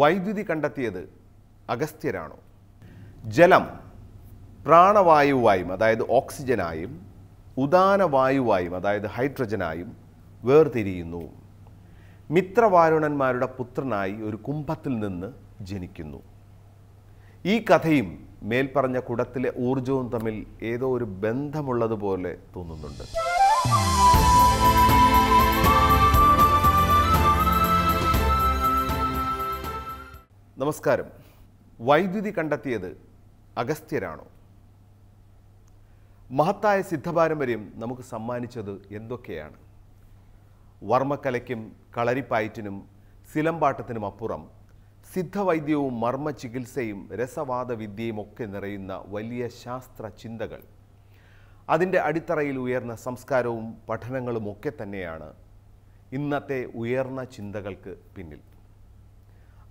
വൈദ്യുതി കണ്ടെത്തിയത് അഗസ്ത്യരാണോ ജലം പ്രാണവായുവായും അതായത് ഓക്സിജനായും ഉദാനവായുവായും അതായത് ഹൈഡ്രജനായും വേർതിരിയുന്നു മിത്രവാരുണന്മാരുടെ പുത്രനായി ഒരു കുംഭത്തിൽ നിന്ന് ജനിക്കുന്നു ഈ കഥയും മേൽപ്പറഞ്ഞ കുടത്തിലെ ഊർജവും തമ്മിൽ ഏതോ ഒരു ബന്ധമുള്ളതുപോലെ തോന്നുന്നുണ്ട് നമസ്കാരം വൈദ്യുതി കണ്ടെത്തിയത് അഗസ്ത്യരാണോ മഹത്തായ സിദ്ധപാരമ്പര്യം നമുക്ക് സമ്മാനിച്ചത് എന്തൊക്കെയാണ് വർമ്മക്കലയ്ക്കും കളരിപ്പായറ്റിനും സിലമ്പാട്ടത്തിനും അപ്പുറം സിദ്ധവൈദ്യവും മർമ്മ ചികിത്സയും രസവാദവിദ്യയും ഒക്കെ നിറയുന്ന വലിയ ശാസ്ത്ര ചിന്തകൾ അതിൻ്റെ അടിത്തറയിൽ ഉയർന്ന സംസ്കാരവും പഠനങ്ങളും ഒക്കെ തന്നെയാണ് ഇന്നത്തെ ഉയർന്ന ചിന്തകൾക്ക് പിന്നിൽ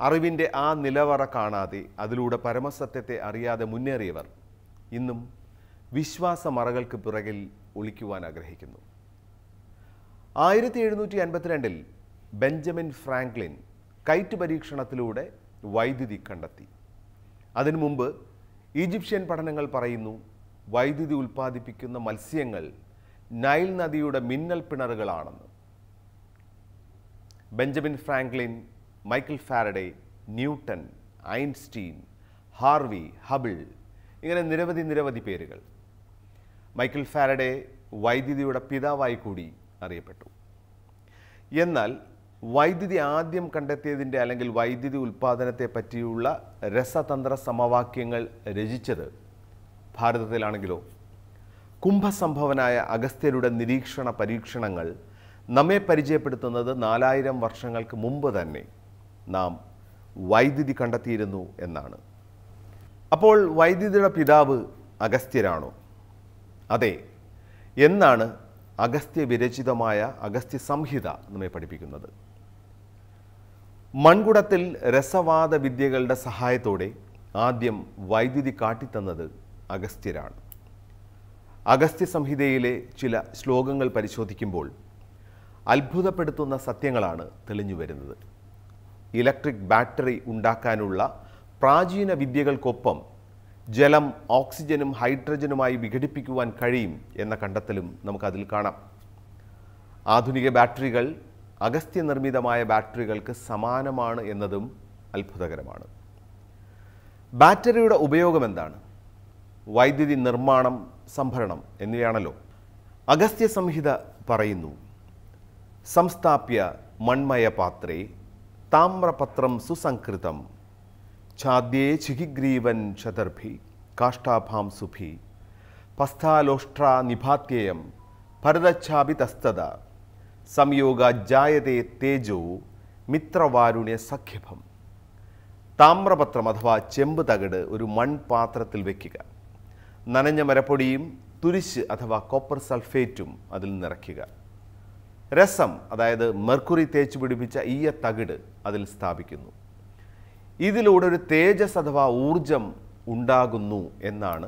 അറിവിൻ്റെ ആ നിലവറ കാണാതെ അതിലൂടെ പരമസത്യത്തെ അറിയാതെ മുന്നേറിയവർ ഇന്നും വിശ്വാസ മറകൾക്ക് പിറകിൽ ഒളിക്കുവാൻ ആഗ്രഹിക്കുന്നു ആയിരത്തി എഴുന്നൂറ്റി അൻപത്തിരണ്ടിൽ ബെഞ്ചമിൻ ഫ്രാങ്ക്ലിൻ കൈറ്റ് പരീക്ഷണത്തിലൂടെ വൈദ്യുതി കണ്ടെത്തി അതിനു മുമ്പ് ഈജിപ്ഷ്യൻ പഠനങ്ങൾ പറയുന്നു വൈദ്യുതി ഉൽപ്പാദിപ്പിക്കുന്ന മത്സ്യങ്ങൾ നൈൽ നദിയുടെ മിന്നൽ പിണറുകളാണെന്ന് Benjamin Franklin Michael Faraday Newton Einstein Harvey Hubble ഇങ്ങനെ നിരവധി നിരവധി പേരുകൾ മൈക്കിൾ ഫാരഡേ വൈദ്യുതിയുടെ പിതാവായി കൂടി അറിയപ്പെട്ടു എന്നാൽ വൈദ്യുതി ആദ്യം കണ്ടെത്തിയതിൻ്റെ അല്ലെങ്കിൽ വൈദ്യുതി ഉൽപ്പാദനത്തെ പറ്റിയുള്ള രസതന്ത്ര സമവാക്യങ്ങൾ രചിച്ചത് ഭാരതത്തിലാണെങ്കിലോ കുംഭസംഭവനായ അഗസ്ത്യരുടെ നിരീക്ഷണ പരീക്ഷണങ്ങൾ നമ്മെ പരിചയപ്പെടുത്തുന്നത് നാലായിരം വർഷങ്ങൾക്ക് മുമ്പ് തന്നെ നാം വൈദ്യുതി കണ്ടെത്തിയിരുന്നു എന്നാണ് അപ്പോൾ വൈദ്യുതിയുടെ പിതാവ് അഗസ്ത്യരാണോ അതെ എന്നാണ് അഗസ്ത്യ വിരചിതമായ അഗസ്ത്യ സംഹിത നമ്മെ പഠിപ്പിക്കുന്നത് മൺകുടത്തിൽ രസവാദ വിദ്യകളുടെ സഹായത്തോടെ ആദ്യം വൈദ്യുതി കാട്ടിത്തന്നത് അഗസ്ത്യരാണ് അഗസ്ത്യ സംഹിതയിലെ ചില ശ്ലോകങ്ങൾ പരിശോധിക്കുമ്പോൾ അത്ഭുതപ്പെടുത്തുന്ന സത്യങ്ങളാണ് തെളിഞ്ഞു വരുന്നത് ഇലക്ട്രിക് ബാറ്ററി ഉണ്ടാക്കാനുള്ള പ്രാചീന വിദ്യകൾക്കൊപ്പം ജലം ഓക്സിജനും ഹൈഡ്രജനുമായി വിഘടിപ്പിക്കുവാൻ കഴിയും എന്ന കണ്ടെത്തലും നമുക്കതിൽ കാണാം ആധുനിക ബാറ്ററികൾ അഗസ്ത്യ നിർമ്മിതമായ ബാറ്ററികൾക്ക് സമാനമാണ് എന്നതും അത്ഭുതകരമാണ് ബാറ്ററിയുടെ ഉപയോഗം എന്താണ് വൈദ്യുതി നിർമ്മാണം സംഭരണം എന്നിവയാണല്ലോ അഗസ്ത്യ സംഹിത പറയുന്നു സംസ്ഥാപ്യ മൺമയ പാത്രേ താമ്രപത്രം സുസംകൃതം ഛാദ്യേ ചിഹിഗ്രീവൻ ചതർഭി കാഷ്ടാഭാം സുഭി പസ്ഥാലോഷ്ട്ര നിഭാത്യയം സംയോഗ ജായതേ തേജോ മിത്രവാരുണ്യ സഖ്യഭം താമ്രപത്രം അഥവാ ചെമ്പ് തകട് ഒരു മൺപാത്രത്തിൽ വയ്ക്കുക നനഞ്ഞ മരപ്പൊടിയും തുരിശ് അഥവാ കോപ്പർ സൾഫേറ്റും അതിൽ നിറയ്ക്കുക രസം അതായത് മെർക്കുറി തേച്ച് പിടിപ്പിച്ച ഈയ തകിട് അതിൽ സ്ഥാപിക്കുന്നു ഇതിലൂടെ ഒരു തേജസ് അഥവാ ഊർജം ഉണ്ടാകുന്നു എന്നാണ്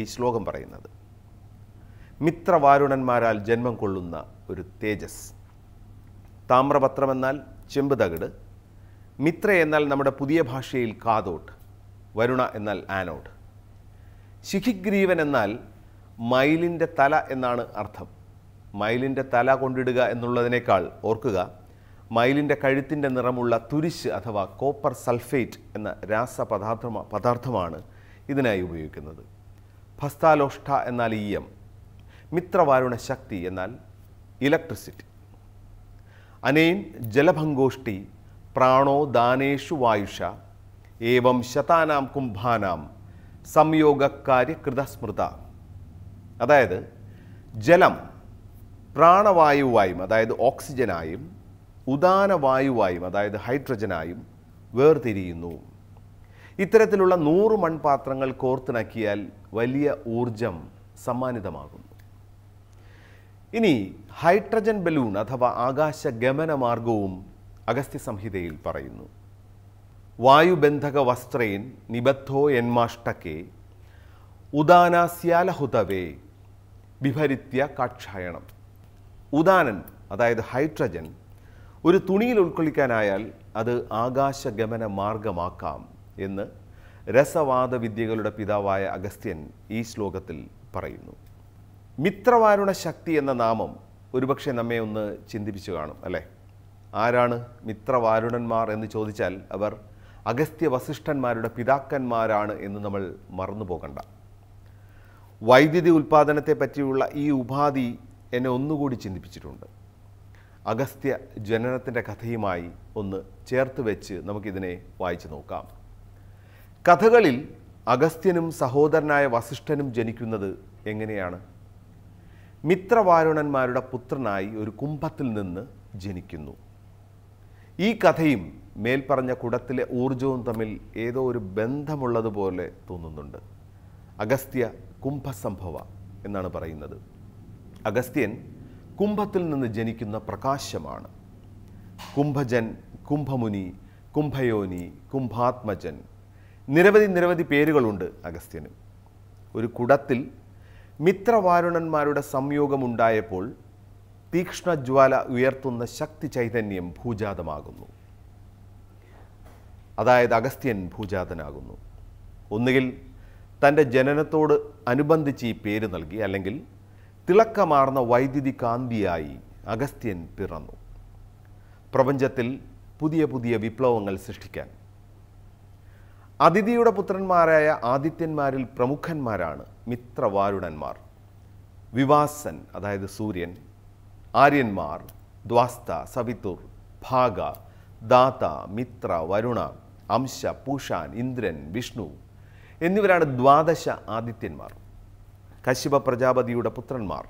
ഈ ശ്ലോകം പറയുന്നത് മിത്രവാരുണന്മാരാൽ ജന്മം കൊള്ളുന്ന ഒരു തേജസ് താമ്രപത്രം എന്നാൽ ചെമ്പ് തകിട് മിത്ര എന്നാൽ നമ്മുടെ പുതിയ ഭാഷയിൽ കാതോട്ട് വരുണ എന്നാൽ ആനോട്ട് ശിഖിഗ്രീവൻ എന്നാൽ മയിലിൻ്റെ തല എന്നാണ് അർത്ഥം മയിലിൻ്റെ തല കൊണ്ടിടുക എന്നുള്ളതിനേക്കാൾ ഓർക്കുക മയിലിൻ്റെ കഴുത്തിൻ്റെ നിറമുള്ള തുരിശ് അഥവാ കോപ്പർ സൾഫേറ്റ് എന്ന രാസപദാർത്ഥ പദാർത്ഥമാണ് ഇതിനായി ഉപയോഗിക്കുന്നത് ഭസ്താലോഷ്ഠ എന്നാൽ ഈയം മിത്രവാരുണ ശക്തി എന്നാൽ ഇലക്ട്രിസിറ്റി അനേൻ ജലഭംഗോഷ്ടി പ്രാണോ ദാനേഷു വായുഷ ഏവം ശതാനാം കുംഭാനാം സംയോഗകാര്യ കൃതസ്മൃത അതായത് ജലം പ്രാണവായുവായും അതായത് ഓക്സിജനായും ഉദാനവായുവായും അതായത് ഹൈഡ്രജനായും വേർതിരിയുന്നു ഇത്തരത്തിലുള്ള നൂറ് മൺപാത്രങ്ങൾ കോർത്തിണക്കിയാൽ വലിയ ഊർജം സമ്മാനിതമാകുന്നു ഇനി ഹൈഡ്രജൻ ബലൂൺ അഥവാ ആകാശ ഗമന മാർഗവും അഗസ്ത്യ സംഹിതയിൽ പറയുന്നു വായുബന്ധക വസ്ത്രേൻ നിബദ്ധോ എന്മാഷ്ടക്കെ ഉദാനാസ്യാലഹുതവേ വിഭരിത്യ കാക്ഷായണം ഉദാനൻ അതായത് ഹൈഡ്രജൻ ഒരു തുണിയിൽ ഉൾക്കൊള്ളിക്കാനായാൽ അത് ആകാശഗമന മാർഗമാക്കാം എന്ന് രസവാദ വിദ്യകളുടെ പിതാവായ അഗസ്ത്യൻ ഈ ശ്ലോകത്തിൽ പറയുന്നു മിത്രവാരുണ ശക്തി എന്ന നാമം ഒരുപക്ഷെ നമ്മെ ഒന്ന് ചിന്തിപ്പിച്ചു കാണും അല്ലേ ആരാണ് മിത്രവാരുണന്മാർ എന്ന് ചോദിച്ചാൽ അവർ അഗസ്ത്യ വസിഷ്ഠന്മാരുടെ പിതാക്കന്മാരാണ് എന്ന് നമ്മൾ മറന്നു പോകണ്ട വൈദ്യുതി ഉൽപ്പാദനത്തെ പറ്റിയുള്ള ഈ ഉപാധി എന്നെ ഒന്നുകൂടി ചിന്തിപ്പിച്ചിട്ടുണ്ട് അഗസ്ത്യ ജനനത്തിൻ്റെ കഥയുമായി ഒന്ന് ചേർത്ത് വെച്ച് നമുക്കിതിനെ വായിച്ചു നോക്കാം കഥകളിൽ അഗസ്ത്യനും സഹോദരനായ വസിഷ്ഠനും ജനിക്കുന്നത് എങ്ങനെയാണ് മിത്രവാരുണന്മാരുടെ പുത്രനായി ഒരു കുംഭത്തിൽ നിന്ന് ജനിക്കുന്നു ഈ കഥയും മേൽപ്പറഞ്ഞ കുടത്തിലെ ഊർജവും തമ്മിൽ ഏതോ ഒരു ബന്ധമുള്ളതുപോലെ തോന്നുന്നുണ്ട് അഗസ്ത്യ കുംഭസംഭവ എന്നാണ് പറയുന്നത് അഗസ്ത്യൻ കുംഭത്തിൽ നിന്ന് ജനിക്കുന്ന പ്രകാശമാണ് കുംഭജൻ കുംഭമുനി കുംഭയോനി കുംഭാത്മജൻ നിരവധി നിരവധി പേരുകളുണ്ട് അഗസ്ത്യന് ഒരു കുടത്തിൽ മിത്രവാരുണന്മാരുടെ സംയോഗമുണ്ടായപ്പോൾ തീക്ഷ്ണജ്വാല ഉയർത്തുന്ന ശക്തി ചൈതന്യം ഭൂജാതമാകുന്നു അതായത് അഗസ്ത്യൻ ഭൂജാതനാകുന്നു ഒന്നുകിൽ തൻ്റെ ജനനത്തോട് അനുബന്ധിച്ച് ഈ പേര് നൽകി അല്ലെങ്കിൽ തിളക്കമാർന്ന വൈദ്യുതി കാന്തിയായി അഗസ്ത്യൻ പിറന്നു പ്രപഞ്ചത്തിൽ പുതിയ പുതിയ വിപ്ലവങ്ങൾ സൃഷ്ടിക്കാൻ അതിഥിയുടെ പുത്രന്മാരായ ആദിത്യന്മാരിൽ പ്രമുഖന്മാരാണ് മിത്രവാരുടന്മാർ വിവാസൻ അതായത് സൂര്യൻ ആര്യന്മാർ ദ്വാസ്ത സവിതുർ ഭാഗ ദാത മിത്ര വരുണ അംശ പൂഷാൻ ഇന്ദ്രൻ വിഷ്ണു എന്നിവരാണ് ദ്വാദശ ആദിത്യന്മാർ കശ്യപ പ്രജാപതിയുടെ പുത്രന്മാർ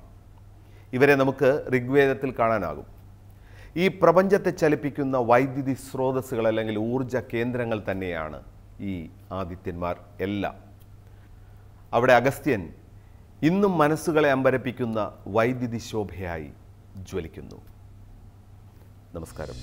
ഇവരെ നമുക്ക് ഋഗ്വേദത്തിൽ കാണാനാകും ഈ പ്രപഞ്ചത്തെ ചലിപ്പിക്കുന്ന വൈദ്യുതി സ്രോതസ്സുകൾ അല്ലെങ്കിൽ ഊർജ കേന്ദ്രങ്ങൾ തന്നെയാണ് ഈ ആദിത്യന്മാർ എല്ലാം അവിടെ അഗസ്ത്യൻ ഇന്നും മനസ്സുകളെ അമ്പരപ്പിക്കുന്ന വൈദ്യുതി ശോഭയായി ജ്വലിക്കുന്നു നമസ്കാരം